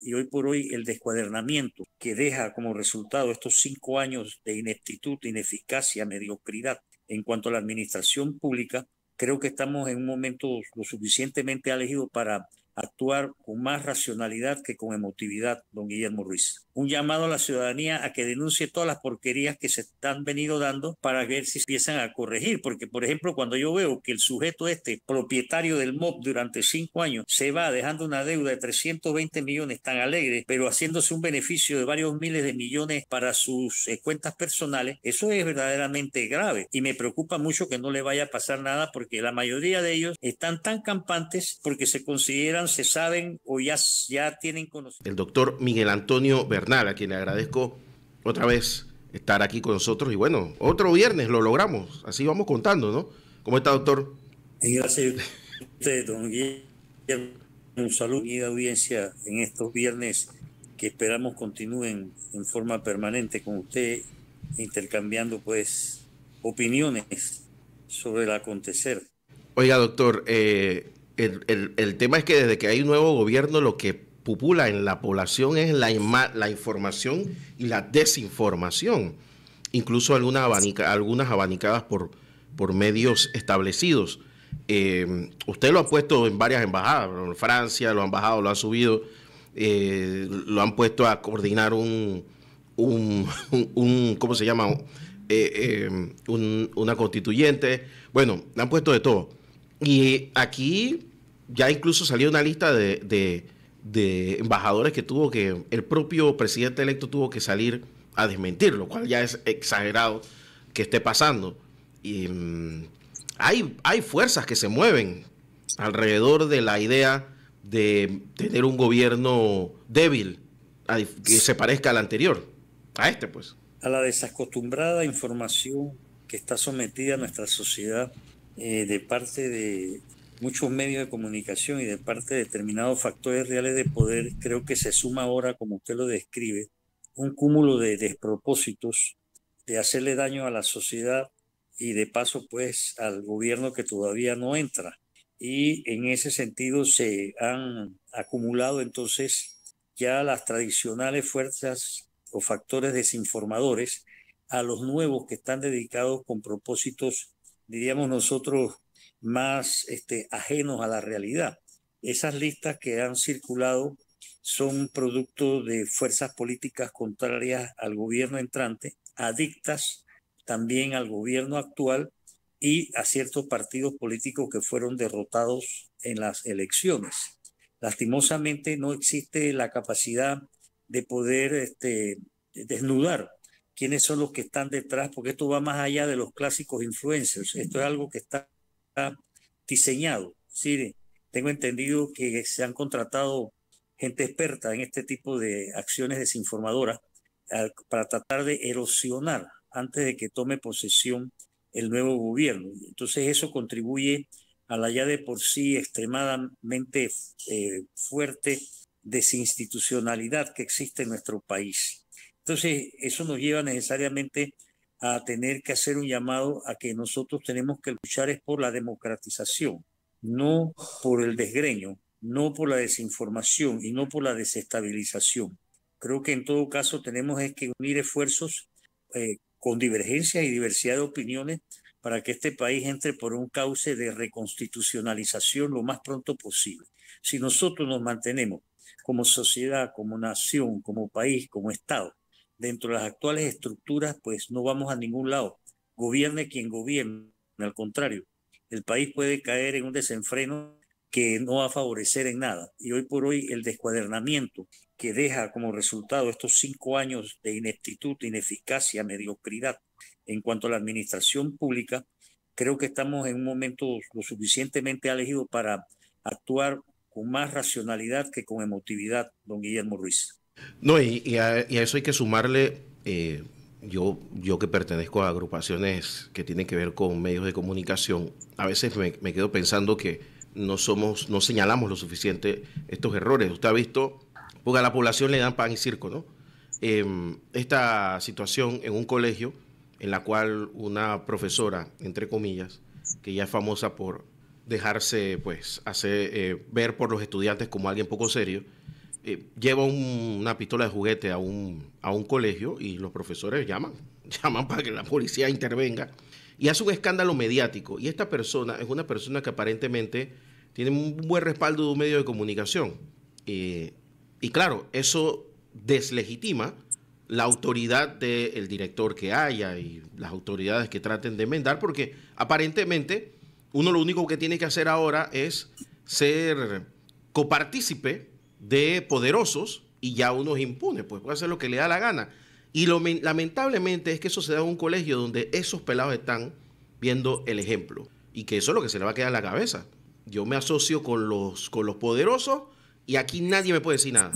y hoy por hoy el descuadernamiento que deja como resultado estos cinco años de ineptitud, ineficacia, mediocridad en cuanto a la administración pública, creo que estamos en un momento lo suficientemente elegido para actuar con más racionalidad que con emotividad, don Guillermo Ruiz un llamado a la ciudadanía a que denuncie todas las porquerías que se están venido dando para ver si empiezan a corregir. Porque, por ejemplo, cuando yo veo que el sujeto este, propietario del MOB durante cinco años, se va dejando una deuda de 320 millones tan alegre, pero haciéndose un beneficio de varios miles de millones para sus eh, cuentas personales, eso es verdaderamente grave. Y me preocupa mucho que no le vaya a pasar nada porque la mayoría de ellos están tan campantes porque se consideran, se saben o ya, ya tienen conocimiento. El doctor Miguel Antonio Bernal Nada, a quien le agradezco otra vez estar aquí con nosotros. Y bueno, otro viernes lo logramos, así vamos contando, ¿no? ¿Cómo está, doctor? Gracias a usted, don Guillermo. Un saludo y audiencia en estos viernes que esperamos continúen en forma permanente con usted, intercambiando pues opiniones sobre el acontecer. Oiga, doctor, eh, el tema es que desde que hay un nuevo gobierno lo que pupula en la población es la, información y la desinformación, incluso algunas, algunas abanicadas por, por medios establecidos. Em, usted lo ha puesto en varias embajadas, en Francia lo han bajado, lo ha subido, eh, lo han puesto a coordinar un, un, ¿cómo se llama? Eh, em, una constituyente, bueno, le han puesto de todo. Y aquí ya incluso salió una lista de de embajadores que tuvo que, el propio presidente electo tuvo que salir a desmentir, lo cual ya es exagerado que esté pasando. Y mm, hay, hay fuerzas que se mueven alrededor de la idea de tener un gobierno débil que se parezca al anterior, a este pues. A la desacostumbrada información que está sometida a nuestra sociedad eh, de parte de muchos medios de comunicación y de parte de determinados factores reales de poder, creo que se suma ahora, como usted lo describe, un cúmulo de despropósitos, de hacerle daño a la sociedad y de paso pues al gobierno que todavía no entra. Y en ese sentido se han acumulado entonces ya las tradicionales fuerzas o factores desinformadores a los nuevos que están dedicados con propósitos, diríamos nosotros, más este, ajenos a la realidad. Esas listas que han circulado son producto de fuerzas políticas contrarias al gobierno entrante, adictas también al gobierno actual y a ciertos partidos políticos que fueron derrotados en las elecciones. Lastimosamente no existe la capacidad de poder este, desnudar quiénes son los que están detrás, porque esto va más allá de los clásicos influencers. Esto es algo que está diseñado. tengo entendido que se han contratado gente experta en este tipo de acciones desinformadoras para tratar de erosionar antes de que tome posesión el nuevo gobierno. Entonces eso contribuye a la ya de por sí extremadamente eh, fuerte desinstitucionalidad que existe en nuestro país. Entonces eso nos lleva necesariamente a a tener que hacer un llamado a que nosotros tenemos que luchar es por la democratización, no por el desgreño, no por la desinformación y no por la desestabilización. Creo que en todo caso tenemos es que unir esfuerzos eh, con divergencia y diversidad de opiniones para que este país entre por un cauce de reconstitucionalización lo más pronto posible. Si nosotros nos mantenemos como sociedad, como nación, como país, como Estado, dentro de las actuales estructuras, pues no vamos a ningún lado. Gobierne quien gobierne, al contrario, el país puede caer en un desenfreno que no va a favorecer en nada. Y hoy por hoy el descuadernamiento que deja como resultado estos cinco años de ineptitud, ineficacia, mediocridad en cuanto a la administración pública, creo que estamos en un momento lo suficientemente elegido para actuar con más racionalidad que con emotividad, don Guillermo Ruiz. No, y, a, eso hay que sumarle, eh, yo, que pertenezco a agrupaciones que tienen que ver con medios de comunicación, a veces me, quedo pensando que no somos, no señalamos lo suficiente estos errores. Usted ha visto, porque a la población le dan pan y circo, ¿no? Em, esta situación en un colegio en la cual una profesora, entre comillas, que ya es famosa por dejarse pues hacer eh, ver por los estudiantes como alguien poco serio, eh, lleva una pistola de juguete a un, a un colegio y los profesores llaman, llaman para que la policía intervenga y hace un escándalo mediático. Y esta persona es una persona que aparentemente tiene un buen respaldo de un medio de comunicación. Eh, y claro, eso deslegitima la autoridad del director que haya y las autoridades que traten de enmendar, porque aparentemente uno lo único que tiene que hacer ahora es ser copartícipe de poderosos y ya uno es impune, pues puede hacer lo que le da la gana. Y lo, lamentablemente es que eso se da en un colegio donde esos pelados están viendo el ejemplo y que eso es lo que se le va a quedar en la cabeza. Yo me asocio con los, con los poderosos y aquí nadie me puede decir nada.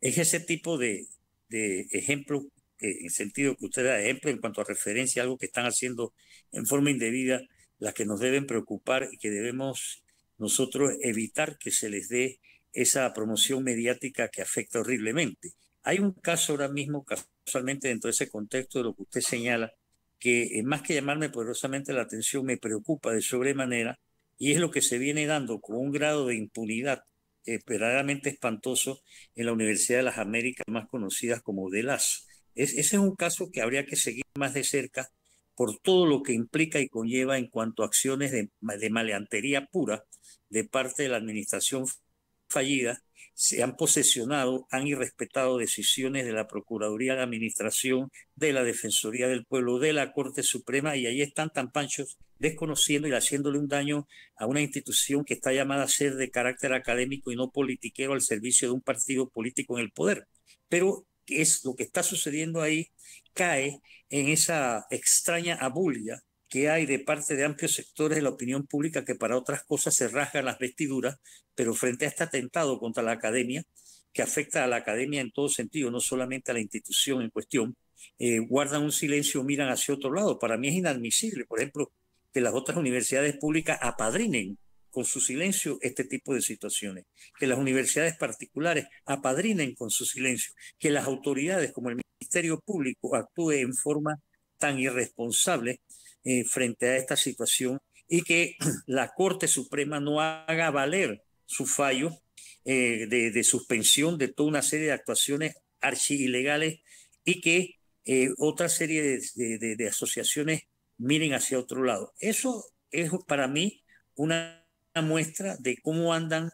Es ese tipo de, ejemplo, eh, en sentido que usted da ejemplo en cuanto a referencia a algo que están haciendo en forma indebida, las que nos deben preocupar y que debemos nosotros evitar que se les dé esa promoción mediática que afecta horriblemente. Hay un caso ahora mismo, casualmente dentro de ese contexto de lo que usted señala, que eh, más que llamarme poderosamente la atención, me preocupa de sobremanera y es lo que se viene dando con un grado de impunidad verdaderamente espantoso en la Universidad de las Américas, más conocidas como DELAS. Es, ese es un caso que habría que seguir más de cerca por todo lo que implica y conlleva en cuanto a acciones de, de maleantería pura de parte de la administración Fallida, se han posesionado, han irrespetado decisiones de la Procuraduría, de la Administración, de la Defensoría del Pueblo, de la Corte Suprema, y ahí están tan panchos desconociendo y haciéndole un daño a una institución que está llamada a ser de carácter académico y no politiquero al servicio de un partido político en el poder. Pero es lo que está sucediendo ahí cae en esa extraña abulia que hay de parte de amplios sectores de la opinión pública que para otras cosas se rasgan las vestiduras, pero frente a este atentado contra la academia, que afecta a la academia en todo sentido, no solamente a la institución en cuestión, eh, guardan un silencio, miran hacia otro lado. Para mí es inadmisible, por ejemplo, que las otras universidades públicas apadrinen con su silencio este tipo de situaciones, que las universidades particulares apadrinen con su silencio, que las autoridades como el Ministerio Público actúe en forma tan irresponsable eh, frente a esta situación y que la Corte Suprema no haga valer su fallo eh, de, suspensión de toda una serie de actuaciones archi ilegales y que eh, otra serie de, asociaciones miren hacia otro lado. Eso es para mí una muestra de cómo andan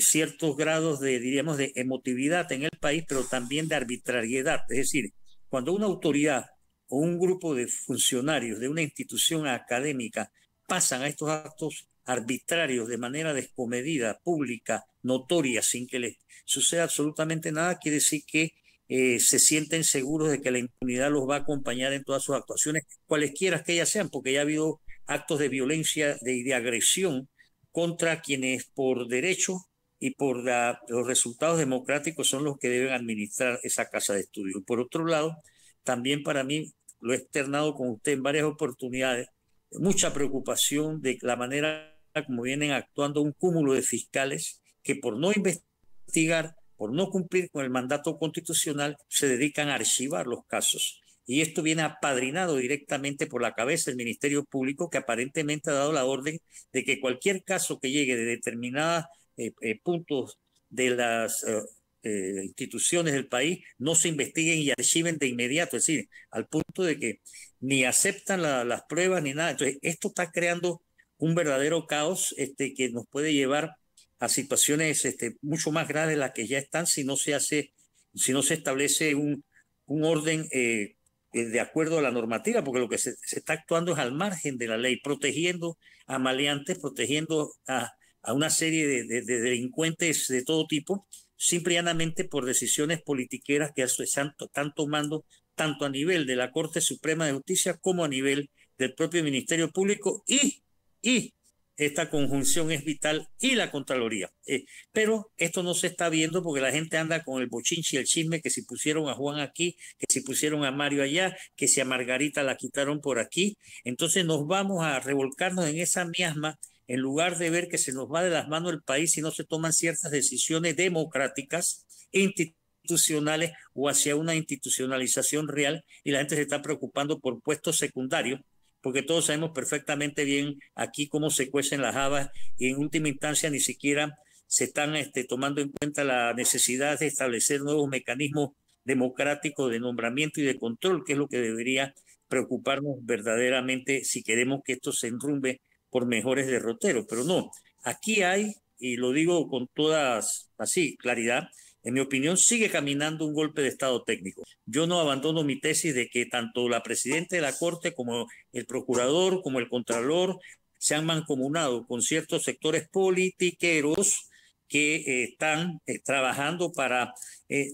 ciertos grados de, diríamos, de emotividad en el país, pero también de arbitrariedad. Es decir, cuando una autoridad o un grupo de funcionarios de una institución académica pasan a estos actos arbitrarios de manera descomedida, pública, notoria, sin que les suceda absolutamente nada, quiere decir que eh, se sienten seguros de que la impunidad los va a acompañar en todas sus actuaciones, cualesquiera que ellas sean, porque ya ha habido actos de violencia y de, agresión contra quienes por derecho y por la, los resultados democráticos son los que deben administrar esa casa de estudio. Por otro lado, también para mí lo he externado con usted en varias oportunidades, mucha preocupación de la manera como vienen actuando un cúmulo de fiscales que por no investigar, por no cumplir con el mandato constitucional, se dedican a archivar los casos. Y esto viene apadrinado directamente por la cabeza del Ministerio Público, que aparentemente ha dado la orden de que cualquier caso que llegue de determinados eh, eh, puntos de las eh, eh, instituciones del país no se investiguen y archiven de inmediato, es decir, al punto de que ni aceptan las pruebas ni nada. Entonces, esto está creando un verdadero caos este, que nos puede llevar a situaciones este, mucho más graves las que ya están si no se hace, si no se establece un, un orden eh, de acuerdo a la normativa, porque lo que se, está actuando es al margen de la ley, protegiendo a maleantes, protegiendo a, una serie de delincuentes de todo tipo, simple y por decisiones politiqueras que están, están tomando tanto a nivel de la Corte Suprema de Justicia como a nivel del propio Ministerio Público y, y esta conjunción es vital y la Contraloría. Eh, pero esto no se está viendo porque la gente anda con el bochinche y el chisme que si pusieron a Juan aquí, que si pusieron a Mario allá, que si a Margarita la quitaron por aquí. Entonces nos vamos a revolcarnos en esa miasma en lugar de ver que se nos va de las manos el país si no se toman ciertas decisiones democráticas, institucionales o hacia una institucionalización real y la gente se está preocupando por puestos secundarios, porque todos sabemos perfectamente bien aquí cómo se cuecen las habas y en última instancia ni siquiera se están este, tomando en cuenta la necesidad de establecer nuevos mecanismos democráticos de nombramiento y de control, que es lo que debería preocuparnos verdaderamente si queremos que esto se enrumbe por mejores derroteros, pero no, aquí hay, y lo digo con toda así claridad, en mi opinión, sigue caminando un golpe de Estado técnico. Yo no abandono mi tesis de que tanto la Presidenta de la Corte como el Procurador, como el Contralor, se han mancomunado con ciertos sectores politiqueros que eh, están eh, trabajando para eh,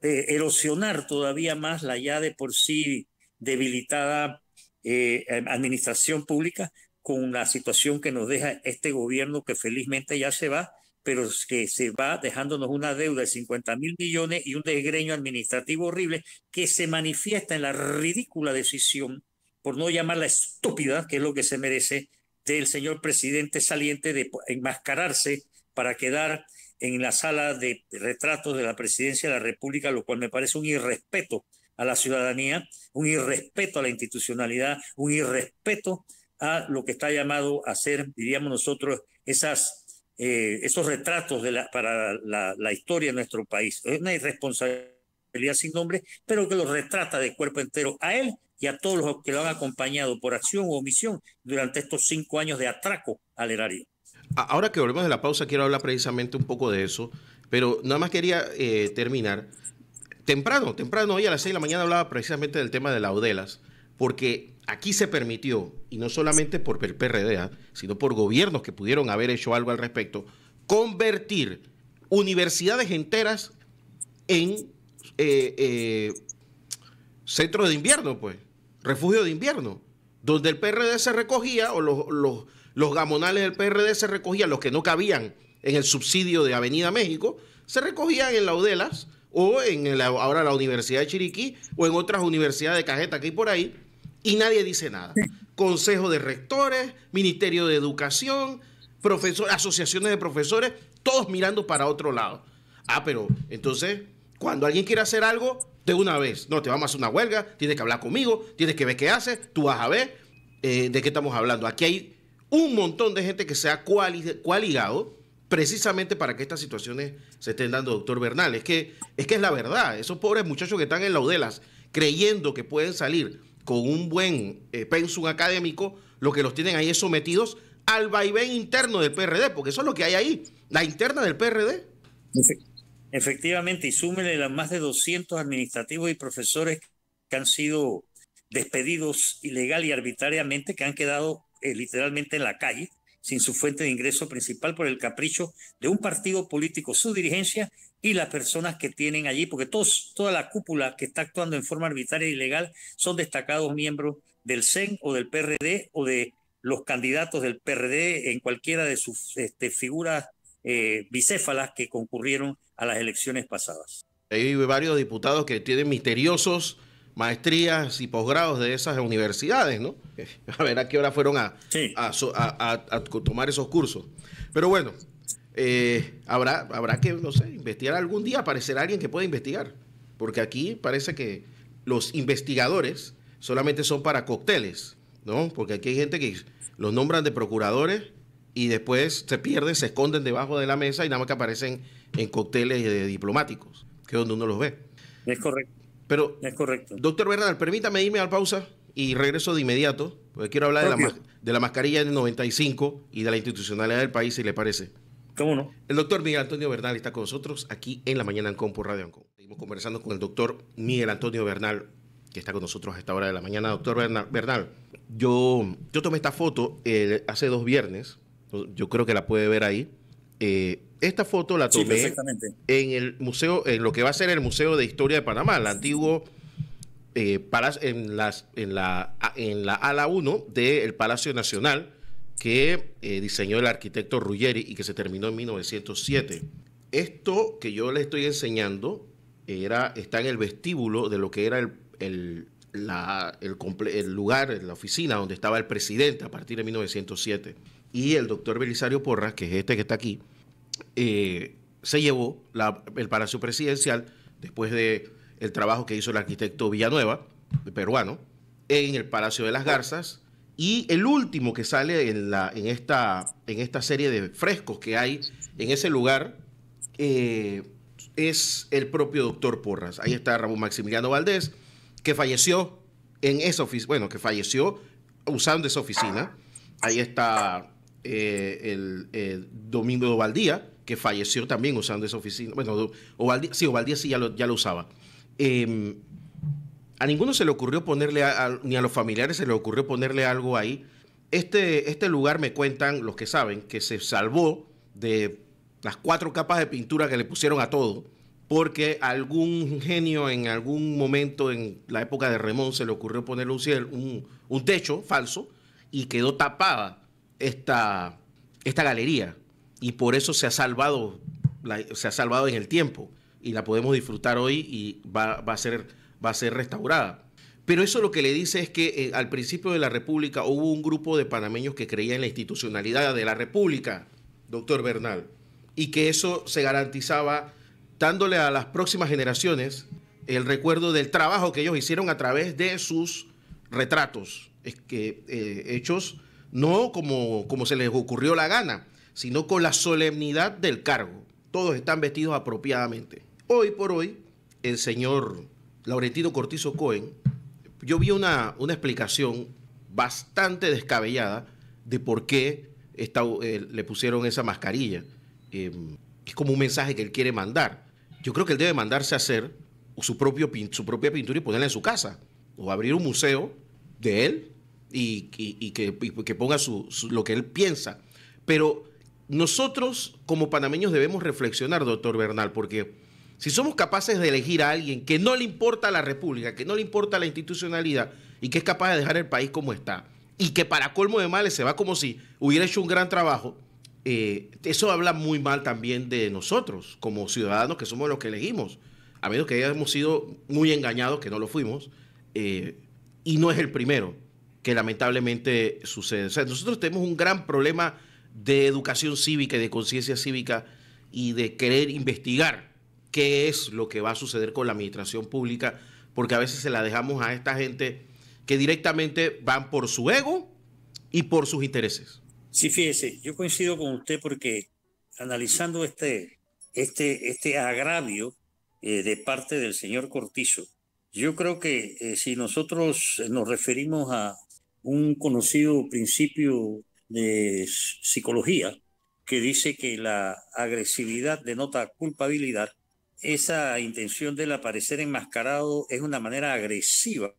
erosionar todavía más la ya de por sí debilitada administración pública, con la situación que nos deja este gobierno que felizmente ya se va, pero que se va dejándonos una deuda de 50 mil millones y un desgreño administrativo horrible que se manifiesta en la ridícula decisión, por no llamarla estúpida, que es lo que se merece, del señor presidente saliente de enmascararse para quedar en la sala de retratos de la presidencia de la República, lo cual me parece un irrespeto a la ciudadanía, un irrespeto a la institucionalidad, un irrespeto a lo que está llamado a ser, diríamos nosotros, esas, eh, esos retratos de la, para la, historia de nuestro país. Es una irresponsabilidad sin nombre, pero que lo retrata de cuerpo entero a él y a todos los que lo han acompañado por acción o omisión durante estos cinco años de atraco al erario. Ahora que volvemos de la pausa, quiero hablar precisamente un poco de eso, pero nada más quería eh, terminar. Temprano, temprano, hoy a las seis de la mañana hablaba precisamente del tema de laudelas porque aquí se permitió, y no solamente por el PRD, ¿ah? sino por gobiernos que pudieron haber hecho algo al respecto, convertir universidades enteras en eh, eh, centros de invierno, pues, refugio de invierno, donde el PRD se recogía, o los, los, gamonales del PRD se recogían, los que no cabían en el subsidio de Avenida México, se recogían en UDELAS o en ahora la Universidad de Chiriquí o en otras universidades de Cajeta que hay por ahí, y nadie dice nada. Consejo de rectores, Ministerio de Educación, asociaciones de profesores, todos mirando para otro lado. Ah, pero entonces, cuando alguien quiere hacer algo, de una vez, no, te vamos a hacer una huelga, tienes que hablar conmigo, tienes que ver qué haces, tú vas a ver eh, de qué estamos hablando. Aquí hay un montón de gente que se ha coaligado precisamente para que estas situaciones se estén dando, doctor Bernal. Es que es, que es la verdad, esos pobres muchachos que están en laudelas creyendo que pueden salir con un buen eh, pensum académico, lo que los tienen ahí es sometidos al vaivén interno del PRD, porque eso es lo que hay ahí, la interna del PRD. Efectivamente, y súmele las más de 200 administrativos y profesores que han sido despedidos ilegal y arbitrariamente, que han quedado eh, literalmente en la calle, sin su fuente de ingreso principal por el capricho de un partido político, su dirigencia y las personas que tienen allí, porque todos, toda la cúpula que está actuando en forma arbitraria y e ilegal son destacados miembros del CEN o del PRD o de los candidatos del PRD en cualquiera de sus este, figuras eh, bicéfalas que concurrieron a las elecciones pasadas. Hay varios diputados que tienen misteriosos maestrías y posgrados de esas universidades, ¿no? A ver a qué hora fueron a, a tomar esos cursos. Pero bueno, eh, habrá, habrá que, no sé, investigar algún día, aparecerá alguien que pueda investigar, porque aquí parece que los investigadores solamente son para cócteles, ¿no? Porque aquí hay gente que los nombran de procuradores y después se pierden, se esconden debajo de la mesa y nada más que aparecen en cócteles de diplomáticos, que es donde uno los ve. Es correcto. Pero, es correcto. Doctor Bernal, permítame irme a pausa y regreso de inmediato, porque quiero hablar de la, de la mascarilla del 95 y de la institucionalidad del país, si le parece. ¿Cómo no? El doctor Miguel Antonio Bernal está con nosotros aquí en la mañana en por Radio Ancon. Seguimos conversando con el doctor Miguel Antonio Bernal, que está con nosotros a esta hora de la mañana. Doctor Bernal, yo, tomé esta foto eh, hace dos viernes, yo creo que la puede ver ahí. Eh, esta foto la tomé en el museo, en lo que va a ser el Museo de Historia de Panamá, el antiguo eh, en, las, en, la, en la ala 1 del Palacio Nacional que eh, diseñó el arquitecto Ruggeri y que se terminó en 1907. Esto que yo le estoy enseñando era, está en el vestíbulo de lo que era el, lugar, la oficina donde estaba el presidente a partir de 1907. Y el doctor Belisario Porras, que es este que está aquí, eh, se llevó el Palacio Presidencial después de trabajo que hizo el arquitecto Villanueva, peruano, en el Palacio de las Garzas y el último que sale en, la, en, esta, en esta serie de frescos que hay en ese lugar eh, es el propio doctor Porras. Ahí está Ramón Maximiliano Valdés, que falleció en esa oficina, bueno, que falleció usando esa oficina. Ahí está eh, el, Domingo Ovaldía, que falleció también usando esa oficina. Bueno, sí, Ovaldía sí ya lo, ya lo usaba. Eh, a ninguno se le ocurrió ponerle, ni a los familiares se le ocurrió ponerle algo ahí. Este, este lugar me cuentan los que saben que se salvó de las cuatro capas de pintura que le pusieron a todo, porque algún genio en algún momento en la época de Remón se le ocurrió ponerle un, cielo, un, techo falso y quedó tapada esta, esta galería. Y por eso se ha salvado, se ha salvado en el tiempo y la podemos disfrutar hoy y va, va a ser va a ser restaurada. Pero eso lo que le dice es que eh, al principio de la República hubo un grupo de panameños que creía en la institucionalidad de la República, doctor Bernal, y que eso se garantizaba dándole a las próximas generaciones el recuerdo del trabajo que ellos hicieron a través de sus retratos, es que, eh, hechos no como, como se les ocurrió la gana, sino con la solemnidad del cargo. Todos están vestidos apropiadamente. Hoy por hoy, el señor Laurentino Cortizo Cohen, yo vi una, una explicación bastante descabellada de por qué eh, le pusieron esa mascarilla. Em, es como un mensaje que él quiere mandar. Yo creo que él debe mandarse a hacer su, propio, su propia pintura y ponerla en su casa. O abrir un museo de él y, que, que, ponga lo que él piensa. Pero nosotros como panameños debemos reflexionar, doctor Bernal, porque si somos capaces de elegir a alguien que no le importa la República, que no le importa la institucionalidad y que es capaz de dejar el país como está y que para colmo de males se va como si hubiera hecho un gran trabajo, eh, eso habla muy mal también de nosotros como ciudadanos que somos los que elegimos, a menos que hayamos sido muy engañados, que no lo fuimos, eh, y no es el primero que lamentablemente sucede. nosotros tenemos un gran problema de educación cívica y de conciencia cívica y de querer investigar qué es lo que va a suceder con la administración pública, porque a veces se la dejamos a esta gente que directamente van por su ego y por sus intereses. Sí, fíjese, yo coincido con usted porque analizando este, este, este agravio eh, de parte del señor Cortizo, yo creo que eh, si nosotros nos referimos a un conocido principio de psicología que dice que la agresividad denota culpabilidad, esa intención de del aparecer enmascarado es una manera agresiva,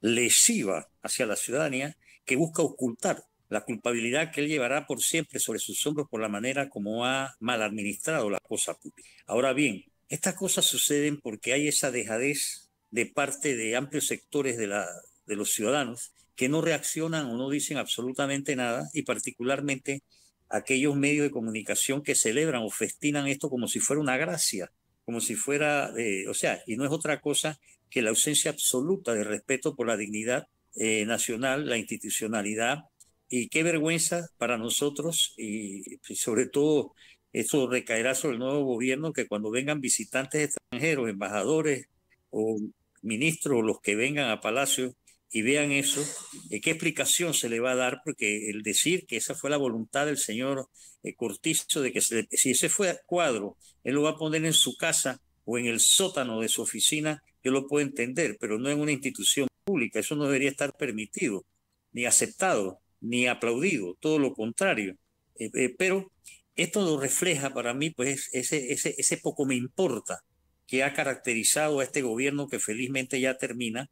lesiva hacia la ciudadanía que busca ocultar la culpabilidad que él llevará por siempre sobre sus hombros por la manera como ha mal administrado la cosa pública. Ahora bien, estas cosas suceden porque hay esa dejadez de parte de amplios sectores de los ciudadanos que no reaccionan o no dicen absolutamente nada y particularmente aquellos medios de comunicación que celebran o festinan esto como si fuera una gracia como si fuera, eh, o sea, y no es otra cosa que la ausencia absoluta de respeto por la dignidad eh, nacional, la institucionalidad, y qué vergüenza para nosotros, y, sobre todo esto recaerá sobre el nuevo gobierno, que cuando vengan visitantes extranjeros, embajadores o ministros, los que vengan a Palacio, y vean eso, eh, qué explicación se le va a dar, porque el decir que esa fue la voluntad del señor eh, Cortizo, de que si ese fue cuadro, él lo va a poner en su casa o en el sótano de su oficina, yo lo puedo entender, pero no en una institución pública, eso no debería estar permitido, ni aceptado, ni aplaudido, todo lo contrario. Eh, pero esto lo refleja para mí, pues ese, ese, ese poco me importa que ha caracterizado a este gobierno que felizmente ya termina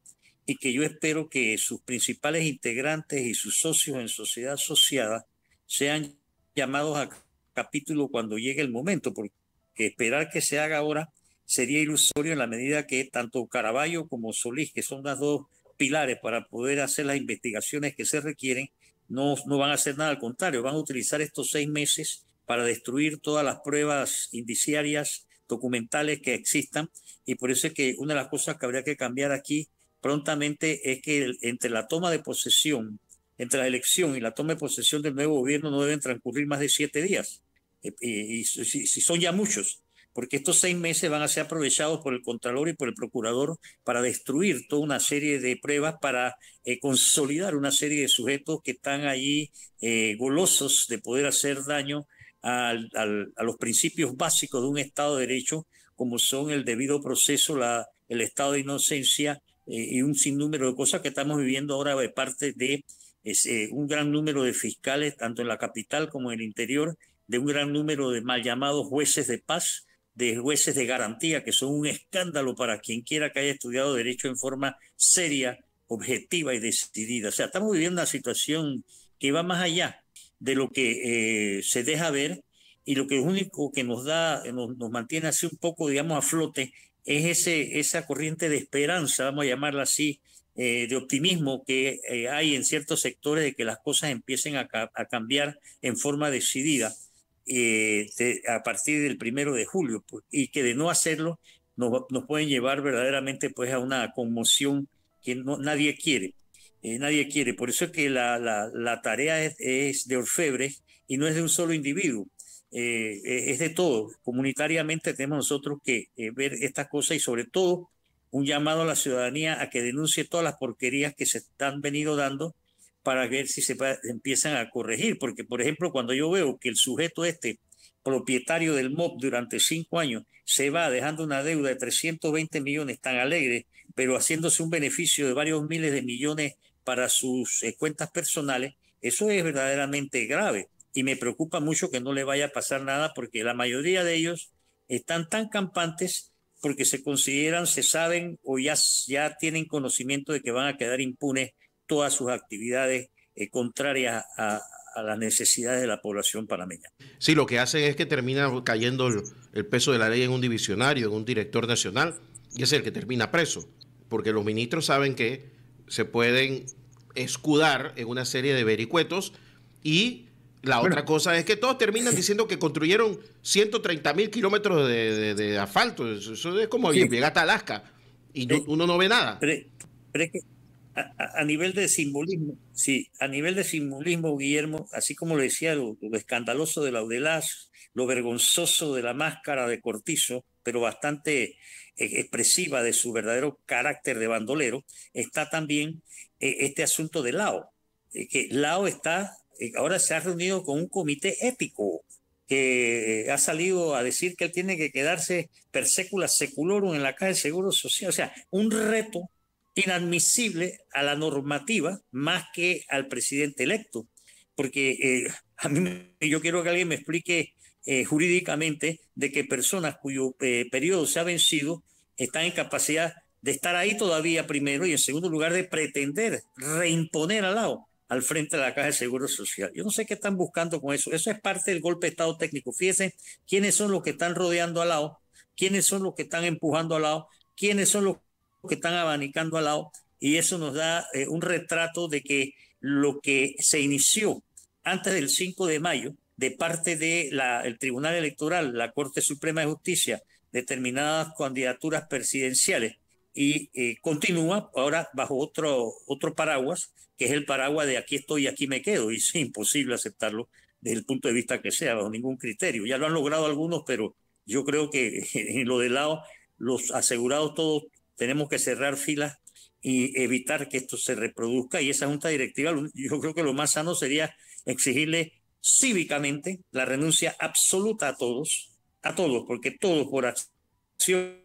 y que yo espero que sus principales integrantes y sus socios en sociedad asociada sean llamados a capítulo cuando llegue el momento, porque esperar que se haga ahora sería ilusorio en la medida que tanto Caraballo como Solís, que son las dos pilares para poder hacer las investigaciones que se requieren, no, no van a hacer nada, al contrario, van a utilizar estos seis meses para destruir todas las pruebas indiciarias, documentales que existan, y por eso es que una de las cosas que habría que cambiar aquí prontamente es que entre la toma de posesión, entre la elección y la toma de posesión del nuevo gobierno no deben transcurrir más de siete días. Eh, y, si, son ya muchos, porque estos seis meses van a ser aprovechados por el Contralor y por el Procurador para destruir toda una serie de pruebas, para eh, consolidar una serie de sujetos que están allí eh, golosos de poder hacer daño a los principios básicos de un Estado de Derecho, como son el debido proceso, el estado de inocencia eh, y un sinnúmero de cosas que estamos viviendo ahora de parte de eh, un gran número de fiscales, tanto en la capital como en el interior, de un gran número de mal llamados jueces de paz, de jueces de garantía, que son un escándalo para quien quiera que haya estudiado derecho en forma seria, objetiva y decidida. O sea, estamos viviendo una situación que va más allá de lo que eh, se deja ver y lo que es único que nos da, nos, nos, mantiene así un poco, digamos, a flote es esa corriente de esperanza, vamos a llamarla así, eh, de optimismo que eh, hay en ciertos sectores de que las cosas empiecen a, cambiar en forma decidida eh, a partir del primero de julio pues, y que de no hacerlo nos, pueden llevar verdaderamente pues a una conmoción que nadie quiere. nadie quiere, por eso es que la, tarea es, es de orfebre y no es de un solo individuo eh, eh, es de todo. Comunitariamente tenemos nosotros que eh, ver estas cosas y sobre todo un llamado a la ciudadanía a que denuncie todas las porquerías que se están venido dando para ver si se empiezan a corregir. Porque, por ejemplo, cuando yo veo que el sujeto este, propietario del MOP durante cinco años, se va dejando una deuda de 320 millones tan alegre, pero haciéndose un beneficio de varios miles de millones para sus cuentas personales, eso es verdaderamente grave y me preocupa mucho que no le vaya a pasar nada porque la mayoría de ellos están tan campantes porque se consideran, se saben o ya, ya tienen conocimiento de que van a quedar impunes todas sus actividades eh, contrarias a, las necesidades de la población panameña. Sí, lo que hacen es que termina cayendo el peso de la ley en un divisionario, en un director nacional, y es el que termina preso, porque los ministros saben que se pueden escudar en una serie de vericuetos y la otra cosa es que todos terminan diciendo que construyeron 130 mil kilómetros de, asfalto. Eso, es como sí. llegar a Alaska y eh, uno no ve nada. Pero, es que a, nivel de simbolismo, sí, a nivel de simbolismo, Guillermo, así como lo decía, lo, escandaloso de la lo vergonzoso de la máscara de Cortizo, pero bastante eh, expresiva de su verdadero carácter de bandolero, está también eh, este asunto de Lao. que Lao está ahora se ha reunido con un comité ético que eh, ha salido a decir que él tiene que quedarse per sécula seculorum en la Caja de Seguro Social. O sea, un reto inadmisible a la normativa más que al presidente electo. Porque eh, a mí yo quiero que alguien me explique eh, jurídicamente de que personas cuyo periodo se ha vencido están en capacidad de estar ahí todavía primero y en segundo lugar de pretender reimponer al lado al frente de la Caja de Seguro Social. Yo no sé qué están buscando con eso. Eso es parte del golpe de Estado técnico. Fíjense quiénes son los que están rodeando al lado, quiénes son los que están empujando al lado, quiénes son los que están abanicando al lado. Y eso nos da eh, un retrato de que lo que se inició antes del 5 de mayo de parte del el Tribunal Electoral, la Corte Suprema de Justicia, determinadas candidaturas presidenciales y eh, continúa ahora bajo otro, otro paraguas que es el paraguas de aquí estoy y aquí me quedo, y es imposible aceptarlo desde el punto de vista que sea, bajo ningún criterio. Ya lo han logrado algunos, pero yo creo que en lo de lado, los asegurados todos tenemos que cerrar filas y evitar que esto se reproduzca. Y esa junta directiva, yo creo que lo más sano sería exigirle cívicamente la renuncia absoluta a todos, a todos, porque todos por acción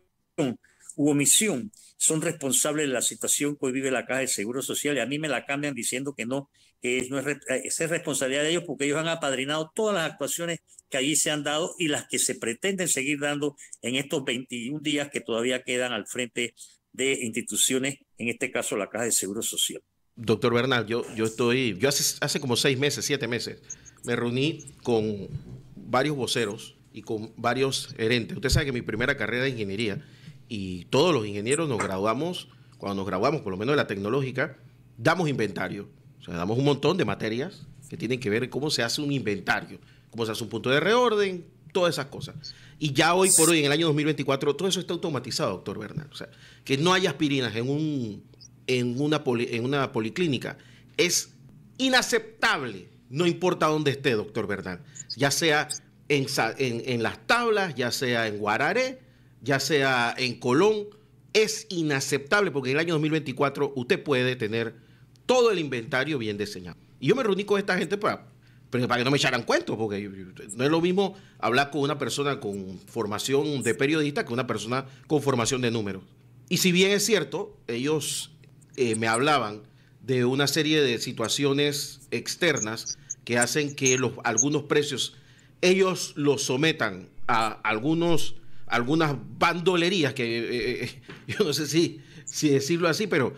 u omisión son responsables de la situación que hoy vive la Caja de Seguro Social y a mí me la cambian diciendo que no, que no eh, es, responsabilidad de ellos porque ellos han apadrinado todas las actuaciones que allí se han dado y las que se pretenden seguir dando en estos 21 días que todavía quedan al frente de instituciones, en este caso la Caja de Seguro Social. Doctor Bernal, yo, yo estoy, yo hace, hace como seis meses, siete meses, me reuní con varios voceros y con varios gerentes. Usted sabe que mi primera carrera de ingeniería y todos los ingenieros nos graduamos, cuando nos graduamos, por lo menos de la tecnológica, damos inventario. O sea, damos un montón de materias que tienen que ver cómo se hace un inventario, cómo se hace un punto de reorden, todas esas cosas. Y ya hoy por hoy, en el año 2024, todo eso está automatizado, doctor Bernal. O sea, que no haya aspirinas en, un, en, una, en una policlínica es inaceptable, no importa dónde esté, doctor Bernal. Ya sea en las tablas, ya sea en Guararé, ya sea en Colón, es inaceptable porque en el año 2024 usted puede tener todo el inventario bien diseñado. Y yo me reuní con esta gente para, para que no me echaran cuentos, porque no es lo mismo hablar con una persona con formación de periodista que una persona con formación de números. Y si bien es cierto, ellos eh, me hablaban de una serie de situaciones externas que hacen que los, algunos precios ellos los sometan a algunos algunas bandolerías que eh, eh, eh, yo no sé si, si decirlo así, pero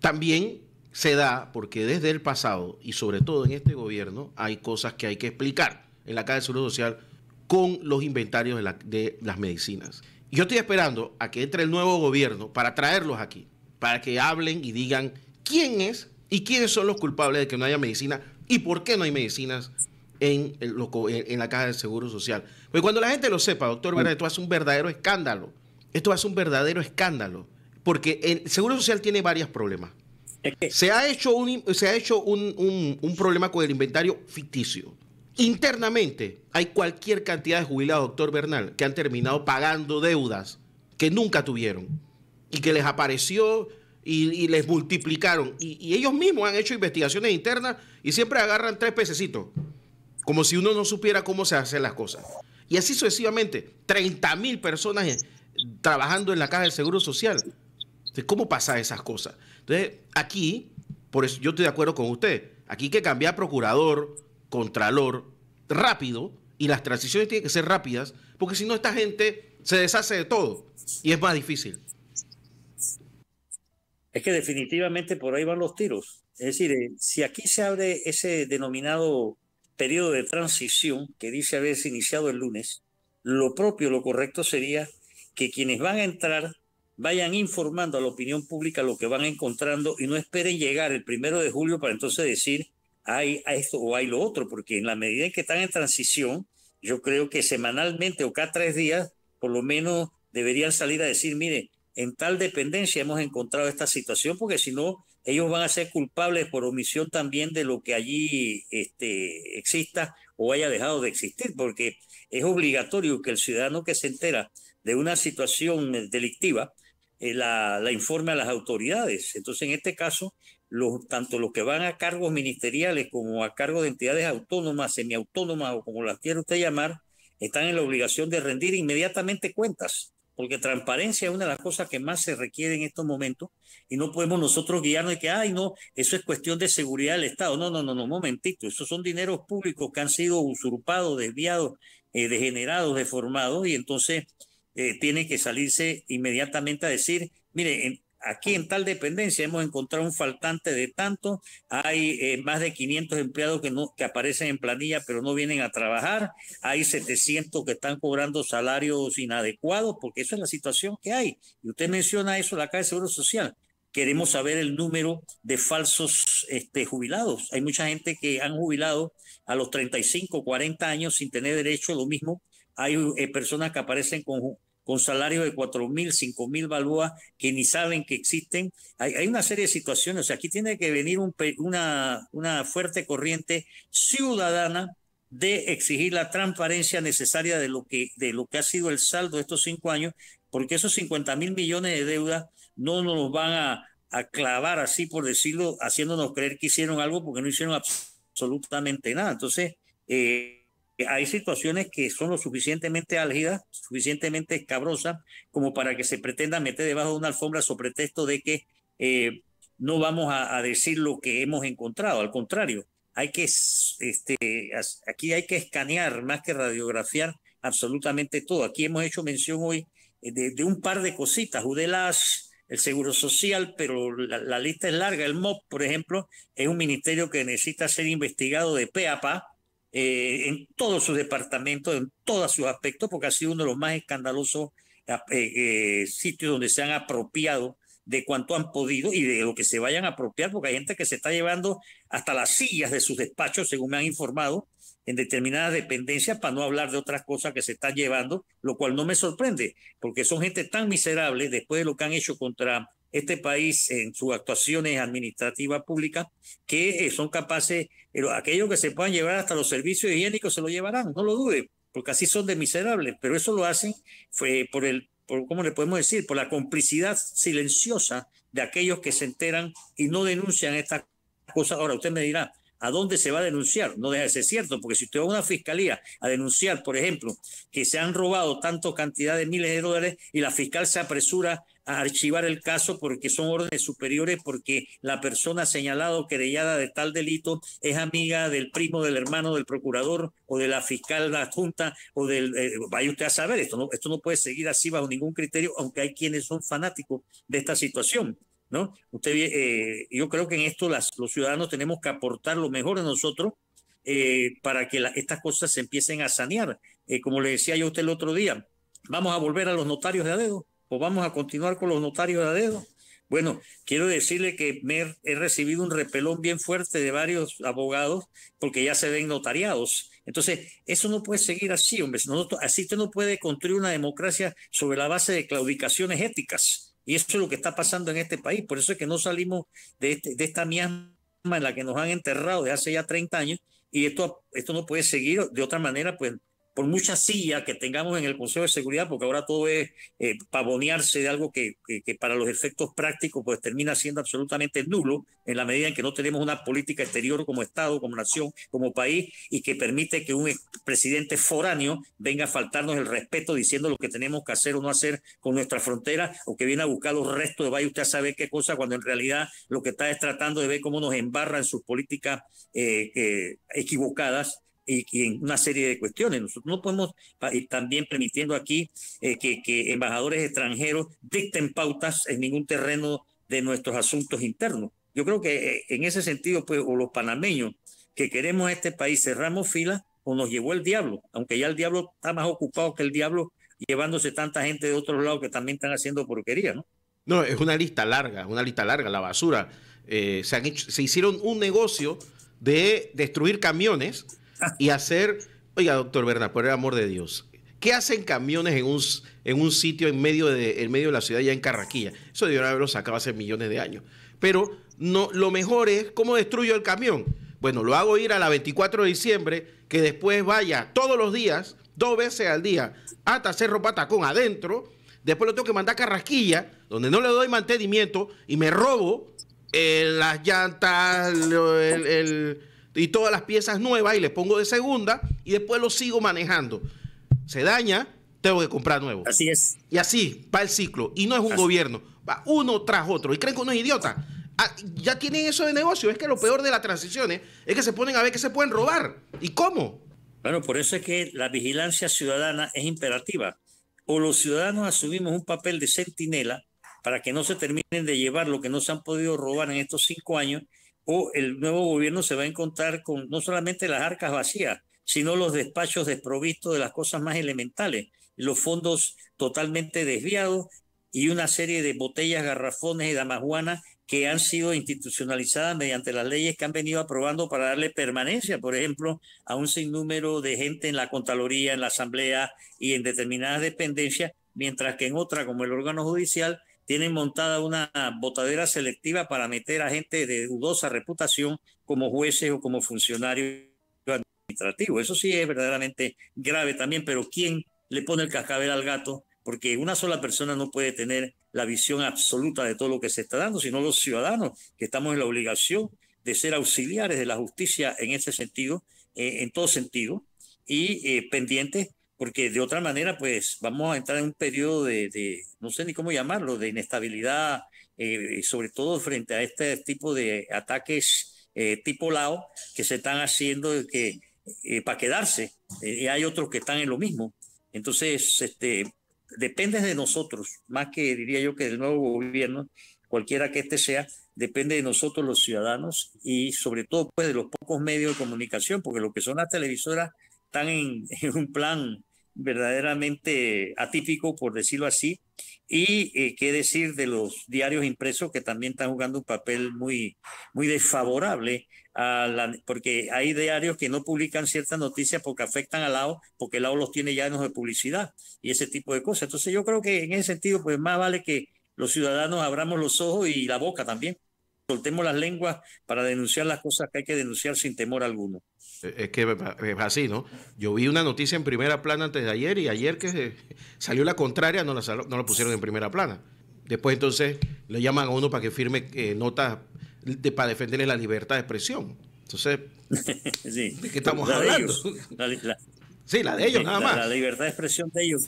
también se da porque desde el pasado y sobre todo en este gobierno hay cosas que hay que explicar en la Caja de salud Social con los inventarios de, de las medicinas. Yo estoy esperando a que entre el nuevo gobierno para traerlos aquí, para que hablen y digan quién es y quiénes son los culpables de que no haya medicina y por qué no hay medicinas en, la caja del Seguro Social. Pues cuando la gente lo sepa, doctor, Bernal, esto hace un verdadero escándalo. Esto hace un verdadero escándalo. Porque el Seguro Social tiene varios problemas. Se ha hecho un, se ha hecho un, problema con el inventario ficticio. Internamente hay cualquier cantidad de jubilados, doctor Bernal, que han terminado pagando deudas que nunca tuvieron y que les apareció y, les multiplicaron. y, ellos mismos han hecho investigaciones internas y siempre agarran tres pececitos como si uno no supiera cómo se hacen las cosas. Y así sucesivamente, 30 mil personas trabajando en la caja del Seguro Social. Entonces, ¿cómo pasa esas cosas? Entonces, aquí, por eso yo estoy de acuerdo con usted, aquí hay que cambiar procurador, contralor, rápido, y las transiciones tienen que ser rápidas, porque si no esta gente se deshace de todo y es más difícil. Es que definitivamente por ahí van los tiros. Es decir, eh, si aquí se abre ese denominado periodo de transición que dice haberse iniciado el lunes, lo propio, lo correcto sería que quienes van a entrar vayan informando a la opinión pública lo que van encontrando y no esperen llegar el primero de julio para entonces decir hay esto o hay lo otro, porque en la medida en que están en transición, yo creo que semanalmente o cada tres días, por lo menos deberían salir a decir, mire, en tal dependencia hemos encontrado esta situación, porque si no, ellos van a ser culpables por omisión también de lo que allí este, exista o haya dejado de existir, porque es obligatorio que el ciudadano que se entera de una situación eh, delictiva eh, la, informe a las autoridades. Entonces, en este caso, tanto los que van a cargos ministeriales como a cargos de entidades autónomas, semiautónomas o como las quiera usted llamar, están en la obligación de rendir inmediatamente cuentas porque transparencia es una de las cosas que más se requiere en estos momentos y no podemos nosotros guiarnos de que, ay, no, eso es cuestión de seguridad del Estado. No, no, no, no, momentito, esos son dineros públicos que han sido usurpados, desviados, eh, degenerados, deformados y entonces eh, tiene que salirse inmediatamente a decir, mire, aquí en tal dependencia hemos encontrado un faltante de tanto, hay eh, más de 500 empleados que, no, que aparecen en planilla pero no vienen a trabajar, hay 700 que están cobrando salarios inadecuados, porque esa es la situación que hay. Y usted menciona eso, la Caja de Seguro Social. Queremos saber el número de falsos este, jubilados. Hay mucha gente que han jubilado a los 35, 40 años sin tener derecho a lo mismo. Hay eh, personas que aparecen con con salarios de cuatro mil, cinco mil balúas que ni saben que existen. Hay, una serie de situaciones. aquí tiene que venir un, una, una fuerte corriente ciudadana de exigir la transparencia necesaria de lo que, de lo que ha sido el saldo de estos cinco años, porque esos 50.000 mil millones de deudas no nos van a, a clavar así, por decirlo, haciéndonos creer que hicieron algo porque no hicieron absolutamente nada. Entonces, eh, eh, hay situaciones que son lo suficientemente álgidas, suficientemente escabrosas, como para que se pretenda meter debajo de una alfombra sobre pretexto de que eh, no vamos a, decir lo que hemos encontrado. Al contrario, hay que, este, aquí hay que escanear más que radiografiar absolutamente todo. Aquí hemos hecho mención hoy eh, de, un par de cositas, judelas, el Seguro Social, pero la, lista es larga. El MOP, por ejemplo, es un ministerio que necesita ser investigado de pe a pa eh, en todos sus departamentos, en todos sus aspectos, porque ha sido uno de los más escandalosos eh, eh, sitios donde se han apropiado de cuanto han podido y de lo que se vayan a apropiar, porque hay gente que se está llevando hasta las sillas de sus despachos, según me han informado, en determinadas dependencias, para no hablar de otras cosas que se están llevando, lo cual no me sorprende, porque son gente tan miserable después de lo que han hecho contra este país en sus actuaciones administrativas públicas, que eh, son capaces, pero aquellos que se puedan llevar hasta los servicios higiénicos se lo llevarán, no lo dude, porque así son de miserables, pero eso lo hacen fue por el, por, ¿cómo le podemos decir? Por la complicidad silenciosa de aquellos que se enteran y no denuncian estas cosas. Ahora usted me dirá, ¿a dónde se va a denunciar? No deja ser cierto, porque si usted va a una fiscalía a denunciar, por ejemplo, que se han robado tanto cantidad de miles de dólares y la fiscal se apresura archivar el caso porque son órdenes superiores, porque la persona señalada o querellada de tal delito es amiga del primo, del hermano, del procurador o de la fiscal la adjunta o del... Eh, vaya usted a saber, esto no, esto no puede seguir así bajo ningún criterio, aunque hay quienes son fanáticos de esta situación. ¿No? Usted, eh, yo creo que en esto las, los ciudadanos tenemos que aportar lo mejor de nosotros eh, para que estas cosas se empiecen a sanear. como le decía yo a usted el otro día, vamos a volver a los notarios de a o vamos a continuar con los notarios a dedo. Bueno, quiero decirle que me he recibido un repelón bien fuerte de varios abogados porque ya se ven notariados. Entonces, eso no puede seguir así, hombre. así usted no puede construir una democracia sobre la base de claudicaciones éticas. Y eso es lo que está pasando en este país. Por eso es que no salimos de, este, esta miasma en la que nos han enterrado de hace ya 30 años. Y esto, esto no puede seguir de otra manera, pues por mucha silla que tengamos en el Consejo de Seguridad, porque ahora todo es eh, pavonearse de algo que, para los efectos prácticos pues termina siendo absolutamente nulo en la medida en que no tenemos una política exterior como Estado, como nación, como país y que permite que un presidente foráneo venga a faltarnos el respeto diciendo lo que tenemos que hacer o no hacer con nuestra frontera o que viene a buscar los restos de vaya usted a saber qué cosa cuando en realidad lo que está es tratando de ver cómo nos embarra en sus políticas eh, eh, equivocadas y, en una serie de cuestiones. Nosotros no podemos ir también permitiendo aquí eh, que, embajadores extranjeros dicten pautas en ningún terreno de nuestros asuntos internos. Yo creo que eh, en ese sentido, pues, o los panameños que queremos a este país, cerramos filas o nos llevó el diablo, aunque ya el diablo está más ocupado que el diablo llevándose tanta gente de otros lados que también están haciendo porquería, ¿no? No, es una lista larga, una lista larga, la basura. Eh, se, han se hicieron un negocio de destruir camiones y hacer, oiga, doctor Bernal, por el amor de Dios, ¿qué hacen camiones en un, en un sitio en medio, de, medio de la ciudad, ya en Carraquilla? Eso debería haberlo sacado hace millones de años. Pero no, lo mejor es cómo destruyo el camión. Bueno, lo hago ir a la 24 de diciembre, que después vaya todos los días, dos veces al día, hasta Cerro Patacón adentro. Después lo tengo que mandar a Carrasquilla, donde no le doy mantenimiento y me robo eh, las llantas, el, y todas las piezas nuevas y les pongo de segunda y después lo sigo manejando. Se daña, tengo que comprar nuevo. Así es. Y así va el ciclo. Y no es un gobierno, va uno tras otro. Y creen que uno es idiota. Ah, ya tienen eso de negocio. Es que lo peor de las transiciones es que se ponen a ver que se pueden robar. ¿Y cómo? Bueno, por eso es que la vigilancia ciudadana es imperativa. O los ciudadanos asumimos un papel de centinela para que no se terminen de llevar lo que no se han podido robar en estos cinco años o el nuevo gobierno se va a encontrar con no solamente las arcas vacías, sino los despachos desprovistos de las cosas más elementales, los fondos totalmente desviados y una serie de botellas, garrafones y damajuanas que han sido institucionalizadas mediante las leyes que han venido aprobando para darle permanencia, por ejemplo, a un sinnúmero de gente en la Contraloría, en la Asamblea y en determinadas dependencias, mientras que en otra, como el órgano judicial, tienen montada una botadera selectiva para meter a gente de dudosa reputación como jueces o como funcionarios administrativos. Eso sí es verdaderamente grave también, pero ¿quién le pone el cascabel al gato? Porque una sola persona no puede tener la visión absoluta de todo lo que se está dando, sino los ciudadanos, que estamos en la obligación de ser auxiliares de la justicia en ese sentido, eh, en todo sentido, y pendiente. Eh, pendientes porque de otra manera, pues vamos a entrar en un periodo de, no sé ni cómo llamarlo, de inestabilidad, eh, sobre todo frente a este tipo de ataques eh, tipo Lao que se están haciendo que, eh, para quedarse. y hay otros que están en lo mismo. Entonces, este, depende de nosotros, más que diría yo que del nuevo gobierno, cualquiera que este sea, depende de nosotros los ciudadanos y sobre todo pues de los pocos medios de comunicación, porque lo que son las televisoras están en, en un plan verdaderamente atípico, por decirlo así, y eh, qué decir de los diarios impresos que también están jugando un papel muy, muy desfavorable, porque hay diarios que no publican ciertas noticias porque afectan al lado, porque el lado los tiene llenos de publicidad y ese tipo de cosas. Entonces yo creo que en ese sentido, pues más vale que los ciudadanos abramos los ojos y la boca también, soltemos las lenguas para denunciar las cosas que hay que denunciar sin temor alguno. Es que es así, ¿no? Yo vi una noticia en primera plana antes de ayer y ayer que salió la contraria no la, no pusieron en primera plana. Después entonces le llaman a uno para que firme eh, notas de, para defenderle la libertad de expresión. Entonces, sí, ¿de qué estamos hablando? sí, la de ellos nada más. La, libertad de expresión de ellos.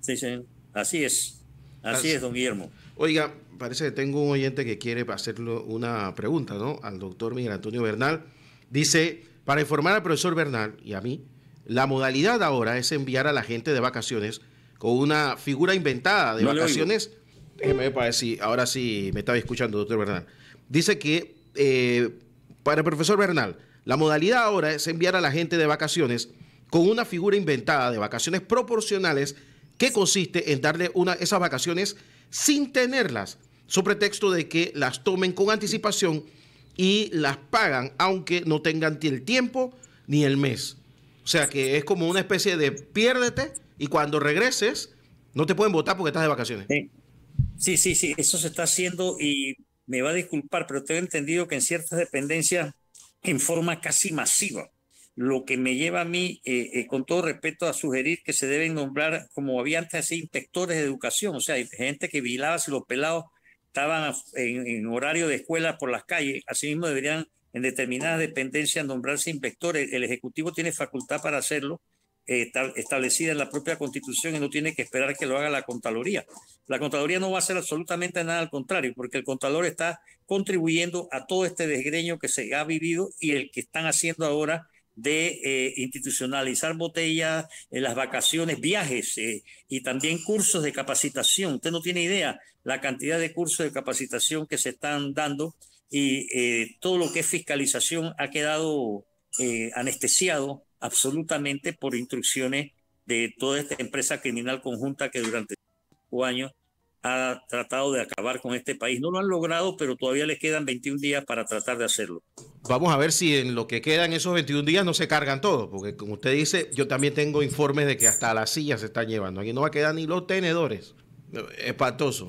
Sí, señor Así es. Así, es, don Guillermo. Oiga, parece que tengo un oyente que quiere hacerle una pregunta, ¿no? Al doctor Miguel Antonio Bernal. Dice... Para informar al profesor Bernal y a mí, la modalidad ahora es enviar a la gente de vacaciones con una figura inventada de vacaciones. Déjeme para decir, ahora sí me estaba escuchando, doctor Bernal. Dice que eh, para el profesor Bernal, la modalidad ahora es enviar a la gente de vacaciones con una figura inventada de vacaciones proporcionales que consiste en darle una, esas vacaciones sin tenerlas, sobre pretexto de que las tomen con anticipación y las pagan aunque no tengan ni el tiempo ni el mes. O sea que es como una especie de piérdete y cuando regreses no te pueden votar porque estás de vacaciones. Sí, sí, sí, eso se está haciendo y me va a disculpar, pero tengo entendido que en ciertas dependencias en forma casi masiva lo que me lleva a mí, eh, eh, con todo respeto, a sugerir que se deben nombrar, como había antes, inspectores de educación, o sea, gente que vigilaba si los pelados estaban en, horario de escuelas por las calles, asimismo deberían en determinadas dependencias nombrarse inspectores. El Ejecutivo tiene facultad para hacerlo, eh, establecida en la propia Constitución y no tiene que esperar que lo haga la Contraloría. La Contraloría no va a hacer absolutamente nada, al contrario, porque el Contralor está contribuyendo a todo este desgreño que se ha vivido y el que están haciendo ahora de eh, institucionalizar botellas, en eh, las vacaciones, viajes eh, y también cursos de capacitación. Usted no tiene idea la cantidad de cursos de capacitación que se están dando y todo lo que es fiscalización ha quedado anestesiado absolutamente por instrucciones de toda esta empresa criminal conjunta que durante cinco años ha tratado de acabar con este país. No lo han logrado, pero todavía les quedan 21 días para tratar de hacerlo. Vamos a ver si en lo que quedan esos 21 días no se cargan todos, porque como usted dice, yo también tengo informes de que hasta las sillas se están llevando. Aquí no va a quedar ni los tenedores. Espantoso.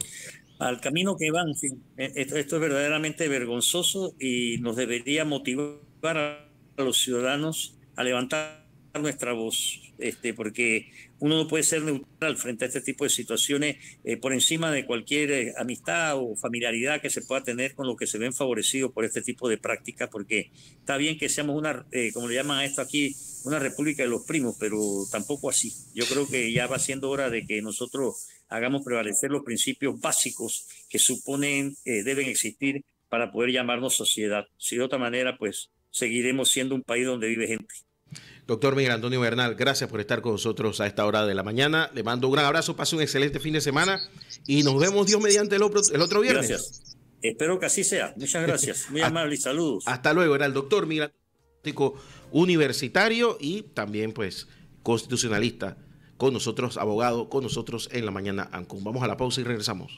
Al camino que van, e, esto es verdaderamente vergonzoso y nos debería motivar a los ciudadanos a levantar nuestra voz, este, porque uno no puede ser neutral frente a este tipo de situaciones eh, por encima de cualquier eh, amistad o familiaridad que se pueda tener con los que se ven favorecidos por este tipo de prácticas, porque está bien que seamos una, eh, como le llaman a esto aquí, una república de los primos, pero tampoco así. Yo creo que ya va siendo hora de que nosotros hagamos prevalecer los principios básicos que suponen deben existir para poder llamarnos sociedad. Si de otra manera, pues seguiremos siendo un país donde vive gente. Doctor Miguel Antonio Bernal, gracias por estar con nosotros a esta hora de la mañana. Le mando un gran abrazo, pase un excelente fin de semana y nos vemos Dios mediante el otro, viernes. Gracias. Espero que así sea. Muchas gracias. Muy amable y saludos. Hasta luego. Era el doctor Miguel Antonio universitario y también pues constitucionalista con nosotros, abogado, con nosotros en la mañana Ancon. Vamos a la pausa y regresamos.